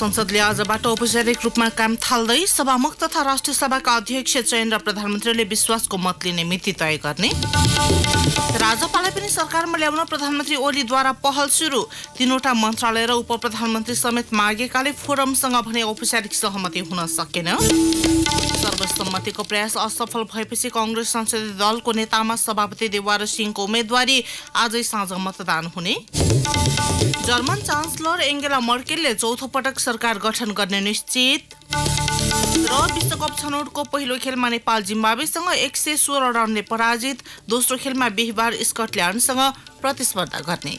संसदले आजबाट औपचारिक रूपमा काम थाल्दै सभामुख तथा राष्ट्रिय सभाका अध्यक्ष चयन र प्रधानमन्त्रीले विश्वासको मत लिने मिति तय गर्ने राजपालाई पनि सरकारमा ल्याउन प्रधानमन्त्री ओलीद्वारा पहल सुरु तीनवटा मन्त्रालय र उप प्रधानमन्त्री समेत मागेकाले फोरमसँग भने औपचारिक सहमति हुन सकेन सर्वसम्मतिको प्रयास असफल भएपछि कङ्ग्रेस संसदीय दलको नेतामा सभापति देवार सिंहको उम्मेद्वारी आजै साँझ मतदान हुने जर्मन चान्सलर एङ्गेला मर्केलले चौथो पटक सरकार गठन गर्ने निश्चित र विश्वकप छनौटको पहिलो खेलमा नेपाल जिम्बावेसँग एक सय सोह्र रनले पराजित दोस्रो खेलमा बिहिबार स्कटल्यान्डसँग प्रतिस्पर्धा गर्ने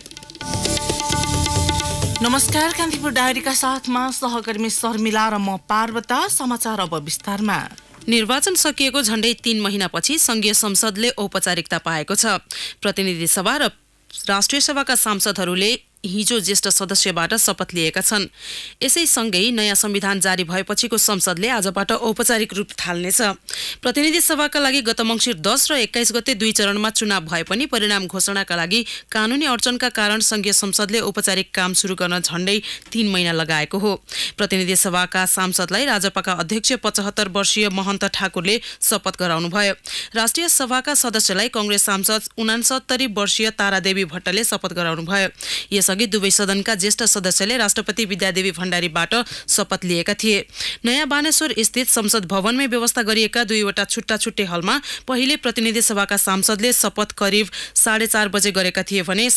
नमस्कार कान्तिपुर डायरीका साथमा सहकर्मी शर्मिला र म पार्वता समाचार अब विस्तारमा निर्वाचन सकिएको झण्डै तीन महिनापछि संघीय संसदले औपचारिकता पाएको छ प्रतिनिधि सभा र राष्ट्रिय सभाका सांसदहरूले हिजो ज्येष्ठ सदस्यबाट शपथ लिएका छन् यसैसँगै नयाँ संविधान जारी भएपछिको संसदले आजबाट औपचारिक रूप थाल्नेछ प्रतिनिधि सभाका लागि गत मङ्सिर दस र एक्काइस गते दुई चरणमा चुनाव भए पनि परिणाम घोषणाका लागि कानुनी अडचनका कारण संघीय संसदले औपचारिक काम सुरु गर्न झण्डै तीन महिना लगाएको हो प्रतिनिधि सभाका सांसदलाई राजपाका अध्यक्ष पचहत्तर वर्षीय महन्त ठाकुरले शपथ गराउनुभयो राष्ट्रिय सभाका सदस्यलाई कङ्ग्रेस सांसद उनासत्तरी वर्षीय तारादेवी भट्टले शपथ गराउनुभयो यस अघि दुवै सदनका ज्येष्ठ सदस्यले राष्ट्रपति विद्यादेवी भण्डारीबाट शपथ लिएका थिए नयाँ बानेश्वर स्थित संसद भवनमै व्यवस्था गरिएका दुईवटा छुट्टा छुट्टै हलमा पहिले प्रतिनिधि सभाका सांसदले शपथ करिब साढे चार बजे गरेका थिए भने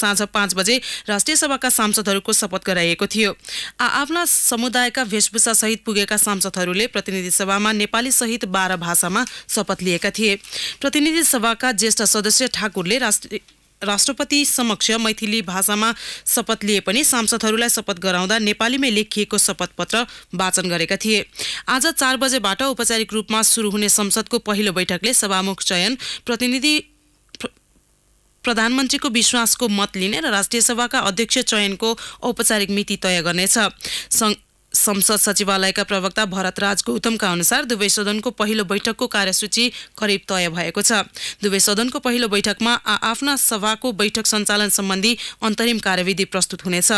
साँझ पाँच बजे राष्ट्रिय सभाका सांसदहरूको शपथ गराइएको थियो आ आफ्ना समुदायका सहित पुगेका सांसदहरूले प्रतिनिधि सभामा नेपाली सहित बाह्र भाषामा शपथ लिएका थिए प्रतिनिधि सभाका ज्येष्ठ सदस्य ठाकुरले राष्ट्रिय राष्ट्रपति समक्ष मैथिली भाषामा शपथ लिए पनि सांसदहरूलाई शपथ गराउँदा नेपालीमै लेखिएको शपथपत्र वाचन गरेका थिए आज चार बजेबाट औपचारिक रूपमा सुरु हुने संसदको पहिलो बैठकले सभामुख चयन प्रतिनिधि प्रधानमन्त्रीको विश्वासको मत लिने र राष्ट्रिय सभाका अध्यक्ष चयनको औपचारिक मिति तय गर्नेछ संसद सचिवालयका प्रवक्ता भरत राज गौतमका अनुसार दुवै सदनको पहिलो बैठकको कार्यसूची करिब तय भएको छ दुवै सदनको पहिलो बैठकमा आफ्ना सभाको बैठक सञ्चालन सम्बन्धी अन्तरिम कार्यविधि प्रस्तुत हुनेछ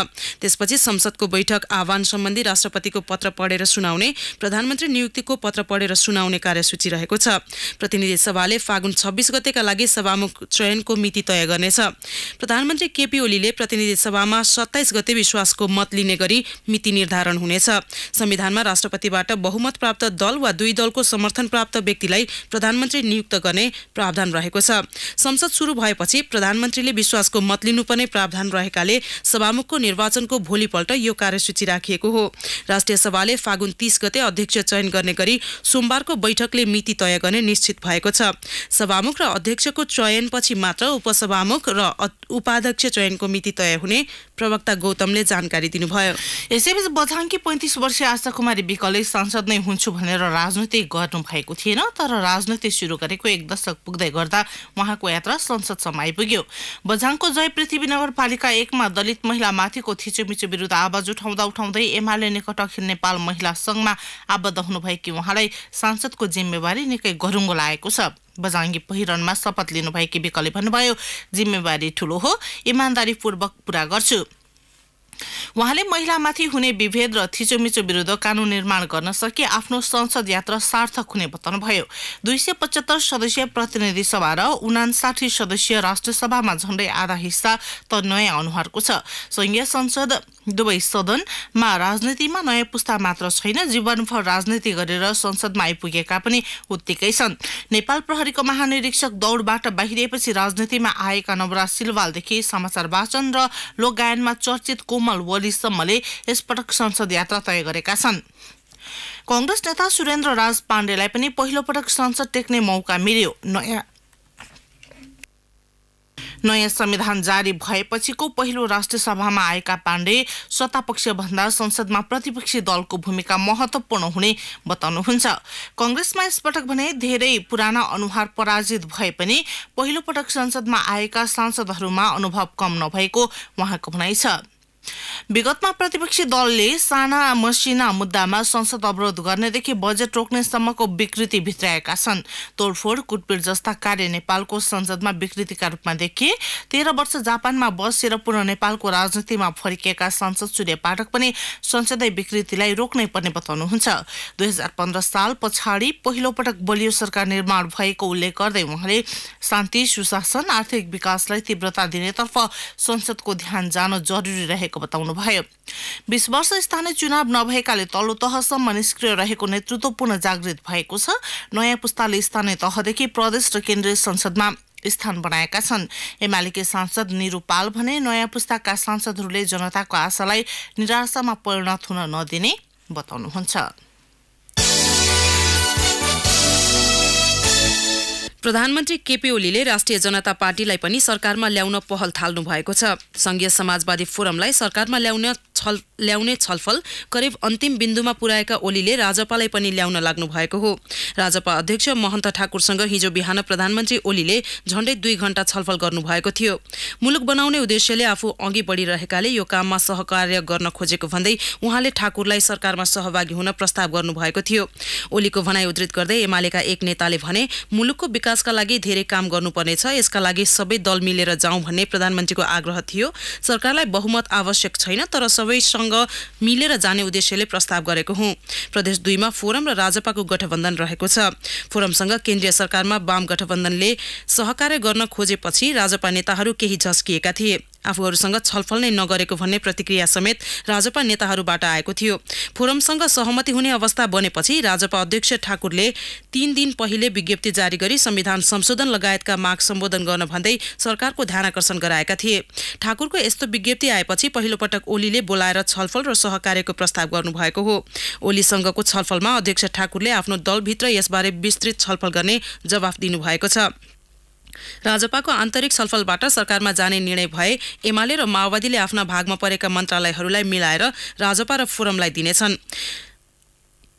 त्यसपछि संसदको बैठक आह्वान सम्बन्धी राष्ट्रपतिको पत्र पढेर सुनाउने प्रधानमन्त्री नियुक्तिको पत्र पढेर सुनाउने कार्यसूची रहेको छ प्रतिनिधि सभाले फागुन छब्बिस गतेका लागि सभामुख चयनको मिति तय गर्नेछ प्रधानमन्त्री केपी ओलीले प्रतिनिधि सभामा सत्ताइस गते विश्वासको मत लिने गरी मिति निर्धारण हुनेछ संविधानमा राष्ट्रपतिबाट बहुमत प्राप्त दल वा दुई दलको समर्थन प्राप्त व्यक्तिलाई प्रधानमन्त्री नियुक्त गर्ने प्रावधान रहेको छ संसद सुरु भएपछि प्रधानमन्त्रीले विश्वासको मत लिनुपर्ने प्रावधान रहेकाले सभामुखको निर्वाचनको भोलिपल्ट यो कार्यसूची राखिएको हो राष्ट्रिय सभाले फागुन तीस गते अध्यक्ष चयन गर्ने गरी सोमबारको बैठकले मिति तय गर्ने निश्चित भएको छ सभामुख र अध्यक्षको चयनपछि मात्र उपसभामुख र उपाध्यक्ष चयनको मिति तय हुने प्रवक्ता गौतमले जानकारी दिनुभयो यसैबीच बझाङकी पैँतिस वर्षीय आशा कुमारी विकले सांसद नै हुन्छु भनेर राजनीति गर्नु भएको थिएन तर राजनीति सुरु गरेको एक दशक पुग्दै गर्दा उहाँको यात्रा संसदसम्म आइपुग्यो बझाङको जय पृथ्वी नगरपालिका एकमा दलित महिला माथिको थिचोमिचो विरुद्ध आवाज उठाउँदा उठाउँदै एमाले निकट अखिल नेपाल महिला सङ्घमा आबद्ध हुनुभएकी उहाँलाई सांसदको जिम्मेवारी निकै गरुङ्गो लागेको छ बजाङ्गी पहिरनमा शपथ लिनुभएकी विकले भन्नुभयो जिम्मेवारी ठुलो हो इमान्दारीपूर्वक पुरा गर्छु उहाँले महिलामाथि हुने विभेद र थिचोमिचो विरुद्ध कानुन निर्माण गर्न सके आफ्नो संसद यात्रा सार्थक हुने बताउनुभयो दुई सय पचहत्तर सदस्यीय प्रतिनिधि सभा र उनासाठी सदस्यीय राष्ट्रसभामा झण्डै आधा हिस्सा त नयाँ अनुहारको छ संघीय संसद दुवै सदनमा राजनीतिमा नयाँ पुस्ता मात्र छैन जीवनभर राजनीति गरेर संसदमा आइपुगेका पनि उत्तिकै छन् नेपाल प्रहरीको महानिरीक्षक दौडबाट बाहिरिएपछि राजनीतिमा आएका नवराज सिलवालदेखि समाचार वाचन र लोकगायनमा चर्चित को कोमल ओलीसम्मले यसपटक संसद यात्रा तय गरेका छन् कङ्ग्रेस नेता सुरेन्द्र राज पाण्डेलाई पनि पहिलोपटक संसद टेक्ने मौका मिल्यो नयाँ नयाँ संविधान जारी भएपछिको पहिलो राष्ट्रिय सभामा आएका पाण्डे सत्तापक्षभन्दा संसदमा प्रतिपक्षी दलको भूमिका महत्त्वपूर्ण हुने बताउनुहुन्छ कङ्ग्रेसमा यसपटक भने धेरै पुराना अनुहार पराजित भए पनि पहिलोपटक संसदमा आएका सांसदहरूमा अनुभव कम नभएको उहाँको भनाइ छ विगतमा प्रतिपक्षी दलले साना मसिना मुद्दामा संसद अवरोध गर्नेदेखि बजेट रोक्नेसम्मको विकृति भित्राएका छन् तोडफोड कुटपिट जस्ता कार्य नेपालको संसदमा विकृतिका रूपमा देखिए तेह्र वर्ष जापानमा बसेर पुनः नेपालको राजनीतिमा फर्किएका सांसद सूर्य पाठक पनि संसदै विकृतिलाई रोक्नै पर्ने बताउनुहुन्छ दुई हजार पन्ध्र साल पछाडि पहिलो पटक बलियो सरकार निर्माण भएको उल्लेख गर्दै उहाँले शान्ति सुशासन आर्थिक विकासलाई तीव्रता दिनेतर्फ संसदको ध्यान जान जरुरी रहेको रहेको बताउनुभयो भयो बीस वर्ष स्थानीय चुनाव नभएकाले तल्लो तहसम्म निष्क्रिय रहेको नेतृत्व पुनः जागृत भएको छ नयाँ पुस्ताले स्थानीय तहदेखि प्रदेश र केन्द्रीय संसदमा स्थान बनाएका छन् एमालेकी सांसद निरूपाल भने नयाँ पुस्ताका सांसदहरूले जनताको आशालाई निराशामा परिणत हुन नदिने बताउनुहुन्छ प्रधानमन्त्री केपी ओलीले राष्ट्रिय जनता पार्टीलाई पनि सरकारमा ल्याउन पहल थाल्नु भएको छ संघीय समाजवादी फोरमलाई सरकारमा ल्याउन छल ल्याउने छलफल करिब अन्तिम बिन्दुमा पुर्याएका ओलीले राजपालाई पनि ल्याउन लाग्नु भएको हो राजपा अध्यक्ष महन्त ठाकुरसँग हिजो बिहान प्रधानमन्त्री ओलीले झण्डै दुई घण्टा छलफल गर्नुभएको थियो मुलुक बनाउने उद्देश्यले आफू अघि बढिरहेकाले यो काममा सहकार्य गर्न खोजेको भन्दै उहाँले ठाकुरलाई सरकारमा सहभागी हुन प्रस्ताव गर्नुभएको थियो ओलीको भनाई उद्धित गर्दै एमालेका एक नेताले भने मुलुकको विकासका लागि धेरै काम गर्नुपर्नेछ यसका लागि सबै दल मिलेर जाउँ भन्ने प्रधानमन्त्रीको आग्रह थियो सरकारलाई बहुमत आवश्यक छैन तर सबै दुवैसँग मिलेर जाने उद्देश्यले प्रस्ताव गरेको हुँ प्रदेश दुईमा फोरम र राजपाको गठबन्धन रहेको छ फोरमसँग केन्द्रीय सरकारमा वाम गठबन्धनले सहकार्य गर्न खोजेपछि राजपा नेताहरू केही झस्किएका थिए आफूहरूसँग छलफल नै नगरेको भन्ने प्रतिक्रिया समेत राजपा नेताहरूबाट आएको थियो फोरमसँग सहमति हुने अवस्था बनेपछि राजपा अध्यक्ष ठाकुरले तीन दिन पहिले विज्ञप्ति जारी गरी संविधान संशोधन लगायतका माग सम्बोधन गर्न भन्दै सरकारको ध्यान आकर्षण गराएका थिए ठाकुरको यस्तो विज्ञप्ति आएपछि पहिलोपटक ओलीले बोलाएर छलफल र सहकार्यको प्रस्ताव गर्नुभएको हो ओलीसँगको छलफलमा अध्यक्ष ठाकुरले आफ्नो दलभित्र यसबारे विस्तृत छलफल गर्ने जवाफ दिनुभएको छ राजपाको आन्तरिक छलफलबाट सरकारमा जाने निर्णय भए एमाले र माओवादीले आफ्ना भागमा परेका मन्त्रालयहरूलाई मिलाएर राजपा र फोरमलाई दिनेछन्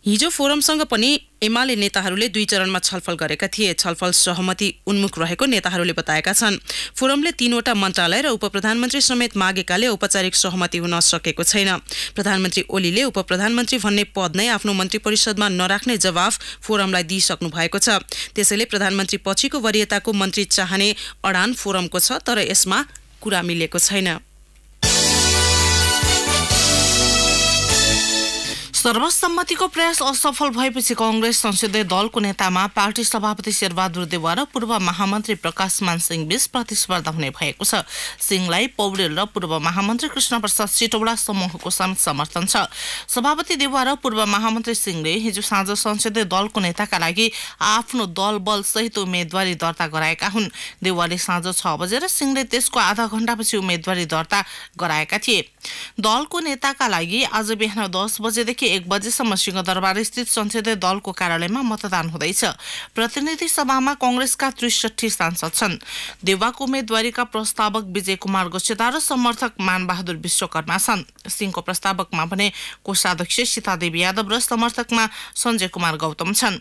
हिजो फोरमसँग पनि एमाले नेताहरूले दुई चरणमा छलफल गरेका थिए छलफल सहमति उन्मुख रहेको नेताहरूले बताएका छन् फोरमले तीनवटा मन्त्रालय र उप प्रधानमन्त्री समेत मागेकाले औपचारिक सहमति हुन सकेको छैन प्रधानमन्त्री ओलीले उप प्रधानमन्त्री भन्ने पद नै आफ्नो मन्त्री परिषदमा नराख्ने जवाफ फोरमलाई दिइसक्नु भएको छ त्यसैले प्रधानमन्त्री पछिको वरियताको मन्त्री चाहने अडान फोरमको छ तर यसमा कुरा मिलेको छैन सर्वसम्मतिको प्रयास असफल भएपछि कङ्ग्रेस संसदीय दलको नेतामा पार्टी सभापति शेरबहादुर देवा र पूर्व महामन्त्री प्रकाश मानसिंह बीच प्रतिस्पर्धा हुने भएको छ सिंहलाई पौडेल र पूर्व महामन्त्री कृष्ण प्रसाद सिटौडा समूहको समेत समर्थन छ सभापति देवा र पूर्व महामन्त्री सिंहले हिजो साँझ संसदीय दलको नेताका लागि आफ्नो दल बल सहित उम्मेद्वारी दर्ता गराएका हुन् देवाले साँझ छ बजेर सिंहले त्यसको आधा घण्टापछि उम्मेद्वारी दर्ता गराएका थिए दलको नेताका लागि आज बिहान दस बजेदेखि एक बजेसम्म सिंहदरबार स्थित संसदीय दलको कार्यालयमा मतदान हुँदैछ प्रतिनिधि सभामा कंग्रेसका त्रिसठी सांसद छन् देवाको उम्मेद्वारीका प्रस्तावक विजय कुमार गोसेदा र समर्थक मानबहादुर विश्वकर्मा छन् सिंहको प्रस्तावकमा भने कोषाध्यक्ष सीतादेवी यादव र समर्थकमा सञ्जय कुमार गौतम छन्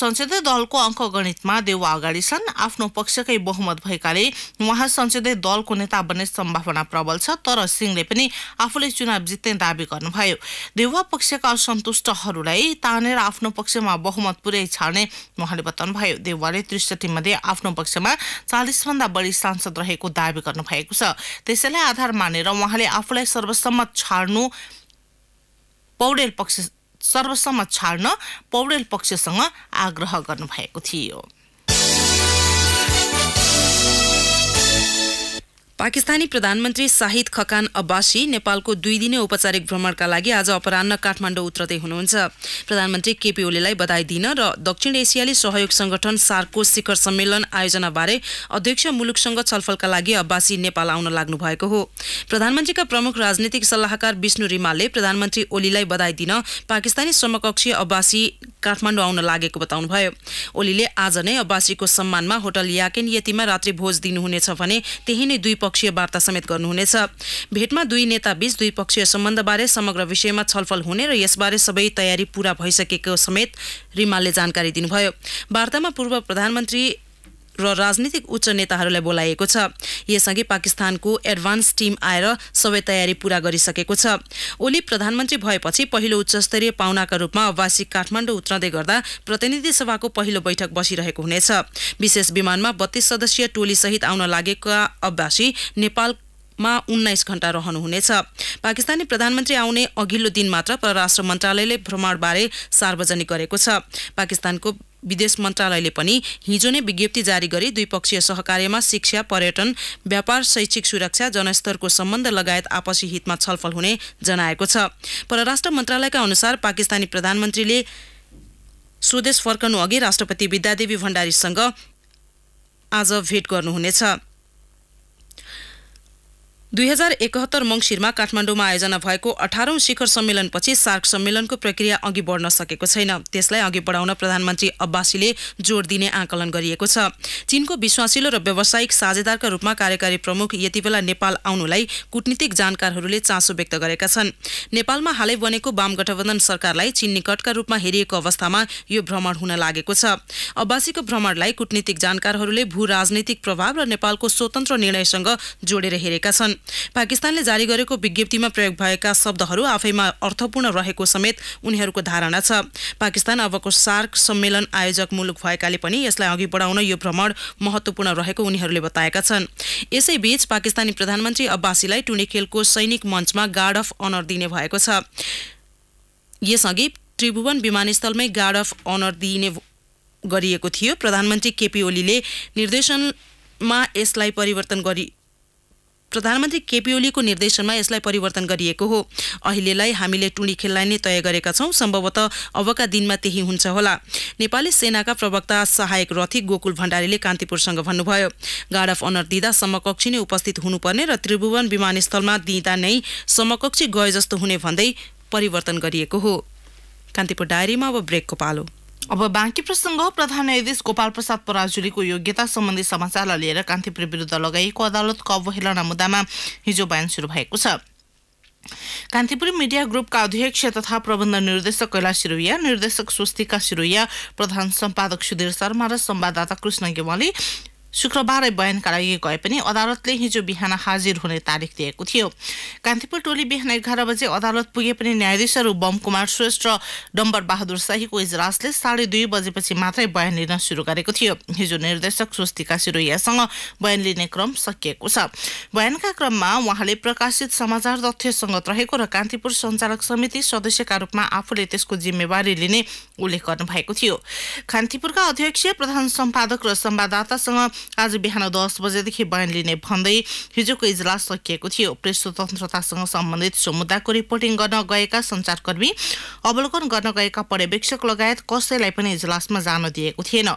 संसदीय दलको अङ्कगणितमा देउवा अगाडि छन् आफ्नो पक्षकै बहुमत भएकाले उहाँ संसदीय दलको नेता बन्ने सम्भावना प्रबल छ तर सिंहले पनि आफूले चुनाव जित्ने दावी गर्नुभयो देउवा पक्षका असन्तुष्टहरूलाई तानेर आफ्नो पक्षमा बहुमत पुर्याइ छाड्ने उहाँले बताउनुभयो देउवाले त्रिसठी मध्ये आफ्नो पक्षमा चालिसभन्दा बढी सांसद रहेको दावी गर्नुभएको छ त्यसैलाई आधार मानेर उहाँले आफूलाई सर्वसम्मत छाड्नु पौडेल पक्ष सर्वसम्मत छाड्न पौडेल पक्षसँग आग्रह गर्नुभएको थियो पाकिस्तानी प्रधानमन्त्री शाहिद खकान अब्बासी नेपालको दुई दिने औपचारिक भ्रमणका लागि आज अपरान्न काठमाडौँ उत्रदै हुनुहुन्छ प्रधानमन्त्री केपी ओलीलाई बधाई दिन र दक्षिण एसियाली सहयोग संगठन सार्कको शिखर सम्मेलन आयोजनाबारे अध्यक्ष मुलुकसँग छलफलका लागि अब्बासी नेपाल आउन लाग्नु भएको हो प्रधानमन्त्रीका प्रमुख राजनीतिक सल्लाहकार विष्णु रिमालले प्रधानमन्त्री ओलीलाई बधाई दिन पाकिस्तानी समकक्षी अब्बासी काठमाडौँ आउन लागेको बताउनुभयो ओलीले आज नै अब्बासीको सम्मानमा होटल याकेन यतिमा रात्रिभोज दिनुहुनेछ भने त्यही नै दुई द्विपक्षीय वार्ता समेत गर्नुहुनेछ भेटमा दुई नेता नेताबीच द्विपक्षीय सम्बन्धबारे समग्र विषयमा छलफल हुने र यसबारे सबै तयारी पूरा भइसकेको समेत रिमालले जानकारी दिनुभयो वार्तामा पूर्व प्रधानमन्त्री र राजनीतिक उच्च नेताहरूलाई बोलाइएको छ यसअघि पाकिस्तानको एडभान्स टिम आएर सबै तयारी पूरा गरिसकेको छ ओली प्रधानमन्त्री भएपछि पहिलो उच्चस्तरीय पाहुनाका रूपमा वार्षिक काठमाडौँ उत्रँदै गर्दा प्रतिनिधि सभाको पहिलो बैठक बसिरहेको हुनेछ विशेष विमानमा बत्तीस सदस्यीय टोलीसहित आउन लागेका अब्बासी नेपाल मा उन्नाइस घण्टा रहनुहुनेछ पाकिस्तानी प्रधानमन्त्री आउने अघिल्लो दिन मात्र परराष्ट्र मन्त्रालयले भ्रमणबारे सार्वजनिक गरेको छ पाकिस्तानको विदेश मन्त्रालयले पनि हिजो नै विज्ञप्ति जारी गरी द्विपक्षीय सहकार्यमा शिक्षा पर्यटन व्यापार शैक्षिक सुरक्षा जनस्तरको सम्बन्ध लगायत आपसी हितमा छलफल हुने जनाएको छ परराष्ट्र मन्त्रालयका अनुसार पाकिस्तानी प्रधानमन्त्रीले स्वदेश फर्कनु अघि राष्ट्रपति विद्यादेवी भण्डारीसँग आज भेट गर्नुहुनेछ दुई हजार एकहत्तर मङ्सिरमा काठमाडौँमा आयोजना भएको अठारौं शिखर सम्मेलनपछि सार्क सम्मेलनको प्रक्रिया अघि बढ्न सकेको छैन त्यसलाई अघि बढाउन प्रधानमन्त्री अब्बासीले जोड दिने आकलन गरिएको छ चीनको विश्वासिलो र व्यावसायिक साझेदारका रूपमा कार्यकारी प्रमुख यतिबेला नेपाल आउनुलाई कूटनीतिक जानकारहरूले चासो व्यक्त गरेका छन् नेपालमा हालै बनेको वाम गठबन्धन सरकारलाई चीन निकटका रूपमा हेरिएको अवस्थामा यो भ्रमण हुन लागेको छ अब्बासीको भ्रमणलाई कूटनीतिक जानकारहरूले भू राजनैतिक प्रभाव र नेपालको स्वतन्त्र निर्णयसँग जोडेर हेरेका छन् पाकिस्तानले जारी गरेको विज्ञप्तिमा प्रयोग भएका शब्दहरू आफैमा अर्थपूर्ण रहेको समेत उनीहरूको धारणा छ पाकिस्तान अबको सार्क सम्मेलन आयोजक मुलुक भएकाले पनि यसलाई अघि बढाउन यो भ्रमण महत्त्वपूर्ण रहेको उनीहरूले बताएका छन् यसैबीच पाकिस्तानी प्रधानमन्त्री अब्बासीलाई टुनेखेलको सैनिक मञ्चमा गार्ड अफ अनर दिने भएको छ यसअघि त्रिभुवन विमानस्थलमै गार्ड अफ अनर दिइने गरिएको थियो प्रधानमन्त्री केपी ओलीले निर्देशनमा यसलाई परिवर्तन गरी प्रधानमन्त्री केपी ओलीको निर्देशनमा यसलाई परिवर्तन गरिएको हो अहिलेलाई हामीले टुँडी खेललाई नै तय गरेका छौँ सम्भवत अबका दिनमा त्यही हुन्छ होला नेपाली सेनाका प्रवक्ता सहायक रथी गोकुल भण्डारीले कान्तिपुरसँग भन्नुभयो गार्ड अफ अनर दिँदा समकक्षी नै उपस्थित हुनुपर्ने र त्रिभुवन विमानस्थलमा दिँदा नै समकक्षी गए जस्तो हुने भन्दै परिवर्तन गरिएको हो कान्तिपुर डायरीमा अब ब्रेकको पालो अब बाँकी प्रसङ्ग प्रधान न्यायाधीश गोपाल प्रसाद पराजुलीको योग्यता सम्बन्धी समाचारलाई लिएर कान्तिपुर विरुद्ध लगाइएको अदालतको अवहेलना मुद्दामा हिजो बयान सुरु भएको छ कान्तिपुर मिडिया ग्रुपका अध्यक्ष तथा प्रबन्ध निर्देशक कैलाश सिरोया निर्देशक स्वस्तिका सिरोया प्रधान सम्पादक सुधीर शर्मा र संवाददाता कृष्ण गेवाली शुक्रबारै बयानका लागि गए पनि अदालतले हिजो बिहान हाजिर हुने तारिक दिएको थियो कान्तिपुर टोली बिहान एघार बजे अदालत पुगे पनि न्यायाधीशहरू बम कुमार श्रेष्ठ र डम्बर बहादुर शाहीको इजलासले साढे दुई बजेपछि मात्रै बयान लिन सुरु गरेको थियो हिजो निर्देशक स्वस्तिका सिरोयासँग बयान लिने क्रम सकिएको छ बयानका क्रममा उहाँले प्रकाशित समाचार तथ्य सङ्गत रहेको र कान्तिपुर सञ्चालक समिति सदस्यका रूपमा आफूले त्यसको जिम्मेवारी लिने उल्लेख गर्नुभएको थियो कान्तिपुरका अध्यक्ष प्रधान सम्पादक र संवाददातासँग आज बिहान दस बजेदेखि बयान लिने भन्दै हिजोको इजलास सकिएको थियो प्रेस स्वतन्त्रतासँग सम्बन्धित सो मुद्दाको रिपोर्टिङ गर्न गएका सञ्चारकर्मी अवलोकन गर्न गएका पर्यवेक्षक लगायत कसैलाई पनि इजलासमा जान दिएको थिएन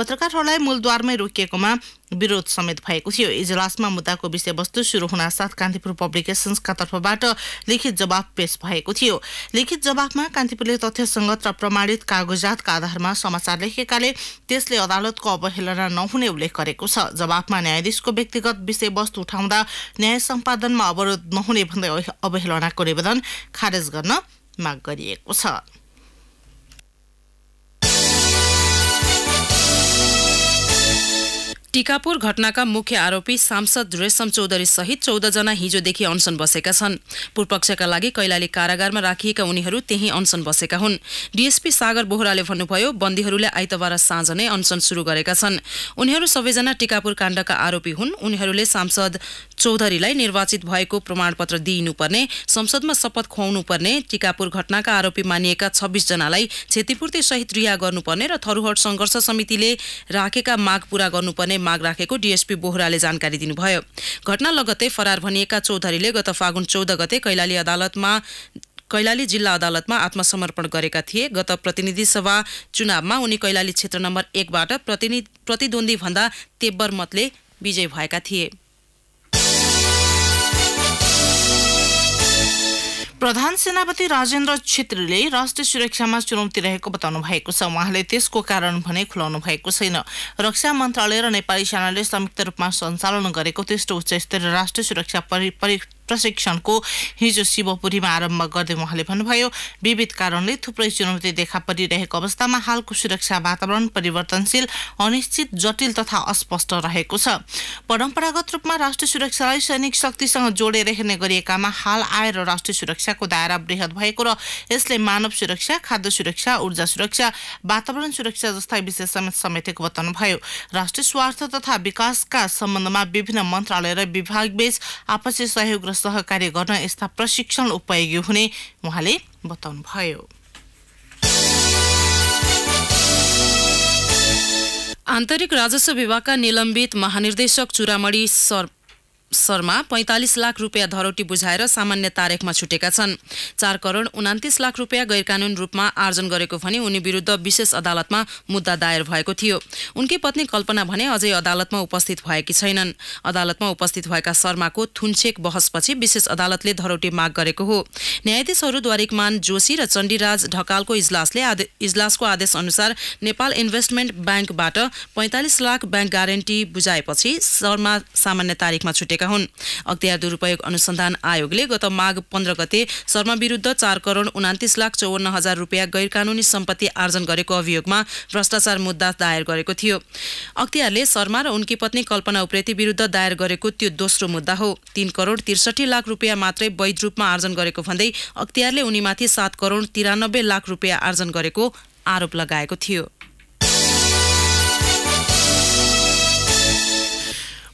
पत्रकारहरूलाई मूलद्वारमै रोकिएकोमा विरोध समेत भएको थियो इजलासमा मुद्दाको विषयवस्तु सुरु साथ कान्तिपुर पब्लिकेसन्सका तर्फबाट लिखित जवाब पेश भएको थियो लिखित जवाबमा कान्तिपुरले तथ्यसङ्गत र प्रमाणित कागजातका आधारमा समाचार लेखेकाले त्यसले अदालतको अवहेलना नहुने उल्लेख गरेको छ जवाबमा न्यायाधीशको व्यक्तिगत विषयवस्तु उठाउँदा न्याय सम्पादनमा अवरोध नहुने भन्दै अवहेलनाको निवेदन खारेज गर्न माग गरिएको छ टिकापुर घटनाका मुख्य आरोपी सांसद रेशम चौधरी सहित चौधजना हिजोदेखि अनसन बसेका छन् पूर्वपक्षका लागि कैलाली कारागारमा राखिएका उनीहरू त्यही अनसन बसेका हुन् डिएसपी सागर बोहराले भन्नुभयो बन्दीहरूले आइतबार साँझ नै अनसन सुरु गरेका छन् उनीहरू सबैजना टिकापुर काण्डका आरोपी हुन् उनीहरूले सांसद चौधरीलाई निर्वाचित भएको प्रमाणपत्र दिइनुपर्ने संसदमा शपथ खुवाउनुपर्ने टिकापुर घटनाका आरोपी मानिएका छब्बिसजनालाई क्षतिपूर्ति सहित रिहा गर्नुपर्ने र थरूहट सङ्घर्ष समितिले राखेका माग पूरा गर्नुपर्ने माग राखेको डिएसपी बोहराले जानकारी दिनुभयो घटना लगत्तै फरार भनिएका चौधरीले गत फागुन चौध गते कैलाली अदालतमा कैलाली जिल्ला अदालतमा आत्मसमर्पण गरेका थिए गत प्रतिनिधि सभा चुनावमा उनी कैलाली क्षेत्र नम्बर एकबाट प्रतिनिधि प्रतिद्वन्दी भन्दा तेब्बर मतले विजयी भएका थिए प्रधान सेनापति राजेन्द्र छेत्रीले राष्ट्रिय सुरक्षामा चुनौती रहेको बताउनु भएको छ उहाँले त्यसको कारण भने खुलाउनु भएको छैन रक्षा मन्त्रालय र नेपाली सेनाले संयुक्त रूपमा सञ्चालन गरेको तेस्रो उच्च स्तरीय राष्ट्रिय सुरक्षा परि प्रशिक्षणको हिजो शिवपुरीमा आरम्भ गर्दै उहाँले भन्नुभयो विविध कारणले थुप्रै चुनौती देखा परिरहेको अवस्थामा हालको सुरक्षा वातावरण परिवर्तनशील अनिश्चित जटिल तथा अस्पष्ट रहेको छ परम्परागत रूपमा राष्ट्रिय सुरक्षालाई सैनिक शक्तिसँग जोडेर हेर्ने गरिएकामा हाल आएर राष्ट्रिय सुरक्षाको दायरा वृहत भएको र यसले मानव सुरक्षा खाद्य सुरक्षा ऊर्जा सुरक्षा वातावरण सुरक्षा जस्ता विषय समेत समेटेको बताउनुभयो राष्ट्रिय स्वार्थ तथा विकासका सम्बन्धमा विभिन्न मन्त्रालय र विभागबीच आपसी सहयोग र सहकार्य गर्न यस्ता प्रशिक्षण उपयोगी हुने उहाँले बताउनुभयो आन्तरिक राजस्व विभागका निलम्बित महानिर्देशक चुरामणी सर शर्मा पैंतालिस लाख रुपियाँ धरोटी बुझाएर सामान्य तारेकमा छुटेका छन् चार करोड उनातिस लाख रुपियाँ गैरकानून रूपमा आर्जन गरेको भनी उनी विरुद्ध विशेष अदालतमा मुद्दा दायर भएको थियो उनकी पत्नी कल्पना भने अझै अदालतमा उपस्थित भएकी छैनन् अदालतमा उपस्थित भएका शर्माको थुनछेक बहसपछि विशेष अदालतले धरोटी माग गरेको हो न्यायाधीशहरू द्वारिकमान जोशी र चण्डीराज ढकालको इजलासले आदे, इजलासको आदेश अनुसार नेपाल इन्भेस्टमेन्ट ब्याङ्कबाट पैँतालिस लाख ब्याङ्क ग्यारेन्टी बुझाएपछि शर्मा सामान्य तारिखमा छुटेका गरेका हुन् अख्तियार दुरुपयोग अनुसन्धान आयोगले गत माघ पन्ध्र गते शर्मा विरुद्ध चार करोड उनातिस लाख चौवन्न हजार रुपियाँ गैर कानुनी सम्पत्ति आर्जन गरेको अभियोगमा भ्रष्टाचार मुद्दा दायर गरेको थियो अख्तियारले शर्मा र उनकी पत्नी कल्पना उप्रेती विरुद्ध दायर गरेको त्यो दोस्रो मुद्दा हो तीन करोड त्रिसठी लाख रुपियाँ मात्रै वैध रूपमा आर्जन गरेको भन्दै अख्तियारले उनीमाथि सात करोड तिरानब्बे लाख रुपियाँ आर्जन गरेको आरोप लगाएको थियो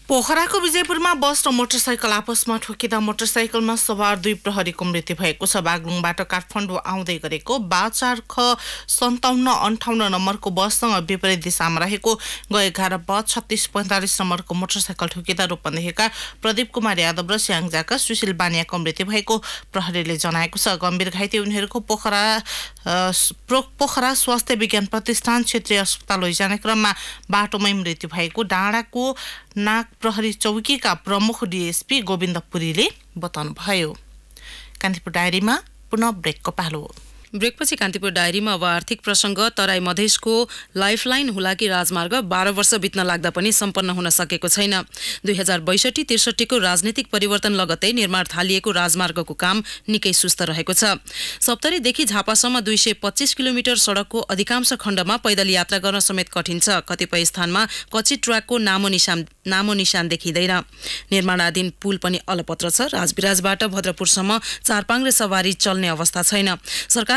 पोखराको विजयपुरमा बस र मोटरसाइकल आपसमा ठोकिँदा मोटरसाइकलमा सवार दुई प्रहरीको मृत्यु भएको छ बागलुङबाट काठमाडौँ आउँदै गरेको बाचार ख सन्ताउन्न अन्ठाउन्न नम्बरको बससँग विपरीत दिशामा रहेको ग एघार बस छत्तिस पैँतालिस नम्बरको मोटरसाइकल ठोकिँदा देखेका प्रदीप कुमार यादव र स्याङजाका सुशील बानियाको मृत्यु भएको प्रहरीले जनाएको छ गम्भीर घाइते उनीहरूको पोखरा पोखरा स्वास्थ्य विज्ञान प्रतिष्ठान क्षेत्रीय अस्पताल लैजाने क्रममा बाटोमै मृत्यु भएको डाँडाको नाक प्रहरी चौकीका प्रमुख डिएसपी गोविन्द पुरीले बताउनुभयो कान्तिपुर डायरीमा पुनः ब्रेकको पालो ब्रेकपछि कान्तिपुर डायरीमा अब आर्थिक प्रसङ्ग तराई मधेसको लाइफलाइन हुलाकी राजमार्ग बाह्र वर्ष बित्न लाग्दा पनि सम्पन्न हुन सकेको छैन दुई हजार बैसठी त्रिसठीको राजनीतिक परिवर्तन लगत्तै निर्माण थालिएको राजमार्गको काम निकै सुस्त रहेको छ सप्तरीदेखि झापासम्म दुई सय पच्चिस किलोमिटर सडकको अधिकांश खण्डमा पैदल यात्रा गर्न समेत कठिन छ कतिपय स्थानमा कच्ची ट्र्याकको नामो निशान नामो निशान देखिँदैन निर्माणाधीन पुल पनि अलपत्र छ राजविराजबाट भद्रपुरसम्म चारपाङ र सवारी चल्ने अवस्था छैन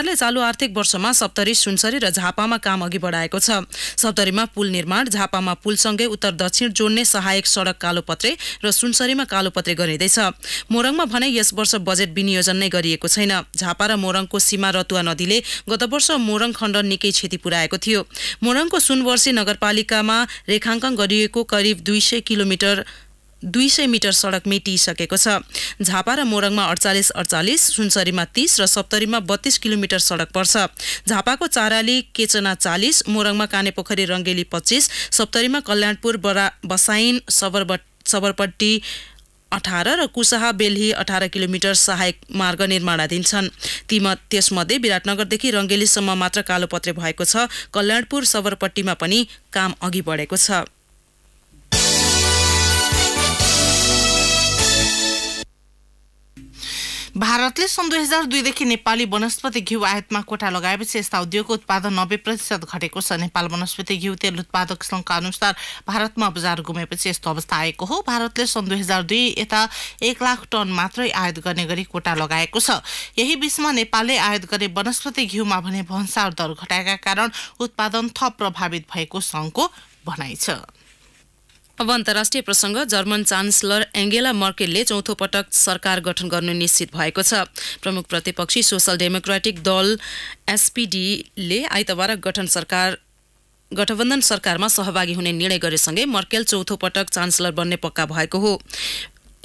सरकारले चालु आर्थिक वर्षमा सप्तरी सुनसरी र झापामा काम अघि बढाएको छ सप्तरीमा पुल निर्माण झापामा पुलसँगै उत्तर दक्षिण जोड्ने सहायक सडक कालोपत्रे र सुनसरीमा कालोपत्रे गरिँदैछ मोरङमा भने यस वर्ष बजेट विनियोजन नै गरिएको छैन झापा र मोरङको सीमा रतुवा नदीले गत वर्ष मोरङ खण्ड निकै क्षति पुर्याएको थियो मोरङको सुनवर्षी नगरपालिकामा रेखाङ्कन गरिएको करिब दुई सय किलोमिटर दुई सय मिटर सडक मेटिसकेको छ झापा र मोरङमा अडचालिस अडचालिस सुनसरीमा तिस र सप्तरीमा बत्तीस किलोमिटर सडक पर्छ झापाको चाराली केचना चालिस मोरङमा कानेपोखरी रङ्गेली पच्चिस सप्तरीमा कल्याणपुर बरा बसाइन सबरपट्टी सबरपट्टी अठार र कुसाहा बेलही अठार किलोमिटर सहायक मार्ग निर्माणाधीन छन् तीम त्यसमध्ये विराटनगरदेखि रङ्गेलीसम्म मात्र कालोपत्रे भएको छ कल्याणपुर सबरपट्टीमा पनि काम अघि बढेको छ भारतले सन् दुई हजार दुईदेखि नेपाली वनस्पति घिउ आयातमा कोटा लगाएपछि यस्ता उद्योगको उत्पादन नब्बे प्रतिशत घटेको छ नेपाल वनस्पति घिउ तेल उत्पादक सङ्घका अनुसार भारतमा बजार गुमेपछि यस्तो अवस्था आएको हो भारतले सन् दुई हजार दुई यता एक लाख टन मात्रै आयात गर्ने गरी कोटा लगाएको छ यही बीचमा नेपालले आयात गर्ने वनस्पति घिउमा भने भन्सार दर घटाएका कारण उत्पादन थप प्रभावित भएको सङ्घको भनाइ छ अब अन्तर्राष्ट्रिय प्रसङ्ग जर्मन चान्सलर एङ्गेला मर्केलले चौथो पटक सरकार गठन गर्नु निश्चित भएको छ प्रमुख प्रतिपक्षी सोसल डेमोक्रेटिक दल एसपिडीले आइतबार गठन सरकार गठबन्धन सरकारमा सहभागी हुने निर्णय गरेसँगै मर्केल चौथो पटक चान्सलर बन्ने पक्का भएको हो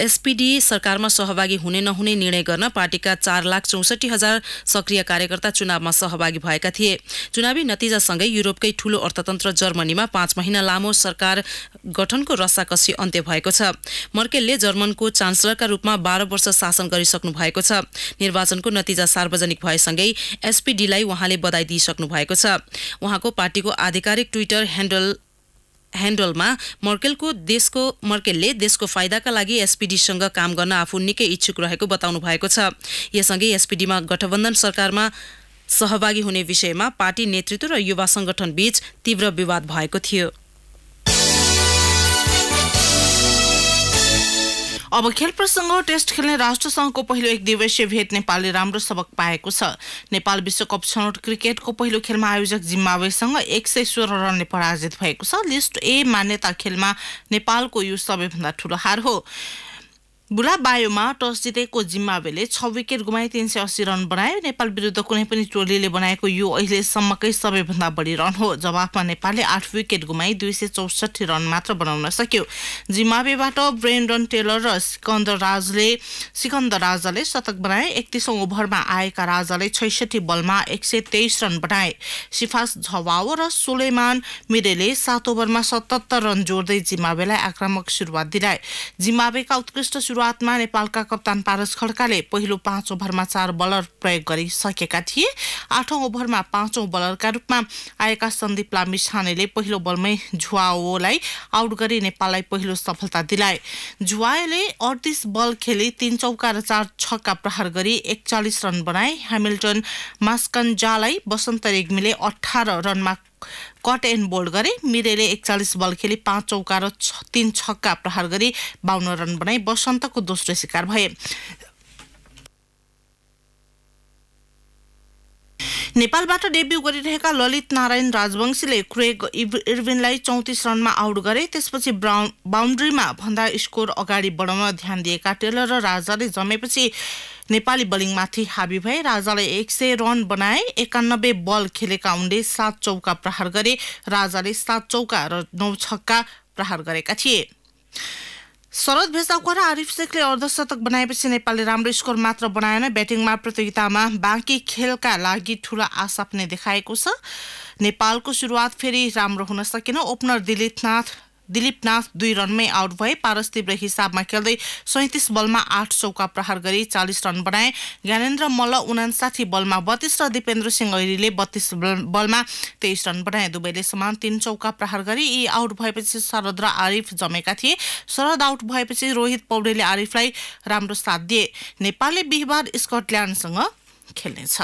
एसपिडी सरकारमा सहभागी हुने नहुने निर्णय गर्न पार्टीका चार लाख चौसठी हजार सक्रिय कार्यकर्ता चुनावमा सहभागी भएका थिए चुनावी नतिजासँगै युरोपकै ठूलो अर्थतन्त्र जर्मनीमा पाँच महिना लामो सरकार गठनको रस्साकसी अन्त्य भएको छ मर्केलले जर्मनको चान्सलरका रूपमा बाह्र वर्ष शासन गरिसक्नु भएको छ निर्वाचनको नतिजा सार्वजनिक भएसँगै एसपिडीलाई उहाँले बधाई दिइसक्नु भएको छ उहाँको पार्टीको आधिकारिक ट्विटर ह्यान्डल ह्यान्डलमा मर्केलको देशको मर्केलले देशको फाइदाका लागि एसपिडीसँग काम गर्न आफू निकै इच्छुक रहेको बताउनु भएको छ यसअघि एसपिडीमा गठबन्धन सरकारमा सहभागी हुने विषयमा पार्टी नेतृत्व र युवा सङ्गठनबीच तीव्र विवाद भएको थियो अब खेल प्रसङ्ग टेस्ट खेल्ने राष्ट्रसङ्घको पहिलो एक दिवसीय भेट नेपालले राम्रो सबक पाएको छ नेपाल विश्वकप छनौट क्रिकेटको पहिलो खेलमा आयोजक जिम्बावेसँग एक सय सोह्र रनले पराजित भएको छ लिस्ट ए मान्यता खेलमा नेपालको यो सबैभन्दा ठूलो हार हो बुला बायोमा टस जितेको जिम्बावेले छ विकेट गुमाई तिन सय अस्सी रन बनायो नेपाल विरुद्ध कुनै पनि टोलीले बनाएको यो अहिलेसम्मकै सबैभन्दा बढी रन हो जवाफमा नेपालले आठ विकेट गुमाई दुई सय चौसठी रन मात्र बनाउन सक्यो जिम्बावेबाट ब्रेन्डन टेलर र सिकन्दर राजले सिकन्दर राजाले शतक बनाए एकतिसौँ ओभरमा आएका राजाले छैसठी बलमा एक सय तेइस रन बनाए सिफास झवाओ र सुलेमान मिरेले सात ओभरमा सतहत्तर रन जोड्दै जिम्बावेलाई आक्रामक सुरुवात दिलाए जिम्बावेका उत्कृष्ट सुरुवातमा नेपालका कप्तान पारस खड्काले पहिलो पाँच ओभरमा चार बलर प्रयोग गरिसकेका थिए आठौँ ओभरमा पाँचौँ बलरका रूपमा आएका सन्दीप लामिछानेले पहिलो बलमै झुवाओलाई आउट गरी नेपाललाई पहिलो सफलता दिलाए झुवाएले अडतिस बल खेली तीन चौका र चार छक्का प्रहार गरी एकचालिस रन बनाए ह्यामिल्टन मास्कन्जालाई बसन्त रेग्मीले अठार रनमा कट एन्ड बोल्ड गरे मिरेले एकचालिस बल खेली पाँच चौका र तिन छक्का प्रहार गरी बाहन्न रन बनाई बसन्तको दोस्रो शिकार भए नेपालबाट डेब्यू गरिरहेका ललित नारायण राजवंशीले क्रेग इर्विनलाई चौतिस रनमा आउट गरे त्यसपछि बााउन्ड्रीमा भन्दा स्कोर अगाडि बढाउन ध्यान दिएका टेलर र राजाले जमेपछि नेपाली बलिङमाथि हाबी भए राजालाई एक सय रन बनाए एकानब्बे बल खेलेका उनले सात चौका प्रहार गरे राजाले सात चौका र नौ छक्का प्रहार गरेका थिए शरद भेजाउका र आरिफ शेखले अर्धशतक बनाएपछि नेपालले राम्रो स्कोर मात्र बनाएन ब्याटिङमा प्रतियोगितामा बाँकी खेलका लागि ठुला आशा पनि देखाएको छ नेपालको सुरुवात फेरि राम्रो हुन सकेन ओपनर नाथ दिलीप नाथ दुई रनमै आउट भए पारस तीव्र हिसाबमा खेल्दै सैतिस बलमा आठ चौका प्रहार गरी चालिस रन बनाए ज्ञानेन्द्र मल्ल उनासाठी बलमा बत्तीस र दिपेन्द्र सिंह ऐरीले बत्तीस बलमा तेइस रन बनाए दुवैले समान तीन चौका प्रहार गरी यी आउट भएपछि शरद र आरिफ जमेका थिए शरद आउट भएपछि रोहित पौडेले आरिफलाई राम्रो साथ दिए नेपालले बिहिबार स्कटल्यान्डसँग खेल्नेछ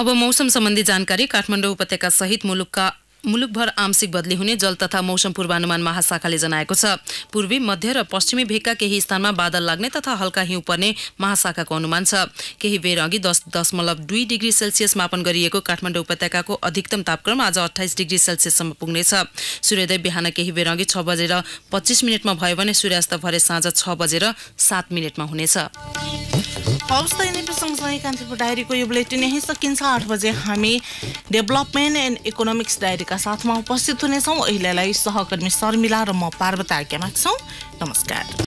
अब मौसम सम्बन्धी जानकारी काठमाडौँ उपत्यका सहित मुलुकका मुलुकभर आंशिक बदली हुने जल तथा मौसम पूर्वानुमान महाशाखाले जनाएको छ पूर्वी मध्य र पश्चिमी भेगका केही स्थानमा बादल लाग्ने तथा हल्का हिउँ पर्ने महाशाखाको अनुमान छ केही बेर अघि दस दशमलव दुई डिग्री सेल्सियस मापन गरिएको काठमाडौँ उपत्यकाको अधिकतम तापक्रम आज अठाइस डिग्री सेल्सियससम्म पुग्नेछ सूर्योदय बिहान केही बेर अघि छ बजेर पच्चिस मिनटमा भयो भने सूर्यास्त भरे साँझ छ बजेर सात मिनटमा हुनेछ हवस् त कान्तिपुर डायरीको यो बुलेटिन सकिन्छ आठ बजे हामी डेभलपमेन्ट एन्ड इकोनोमिक्स डायरी साथमा उपस्थित हुनेछौँ अहिलेलाई सहकर्मी शर्मिला र म पार्वता आज्ञा माग्छौँ नमस्कार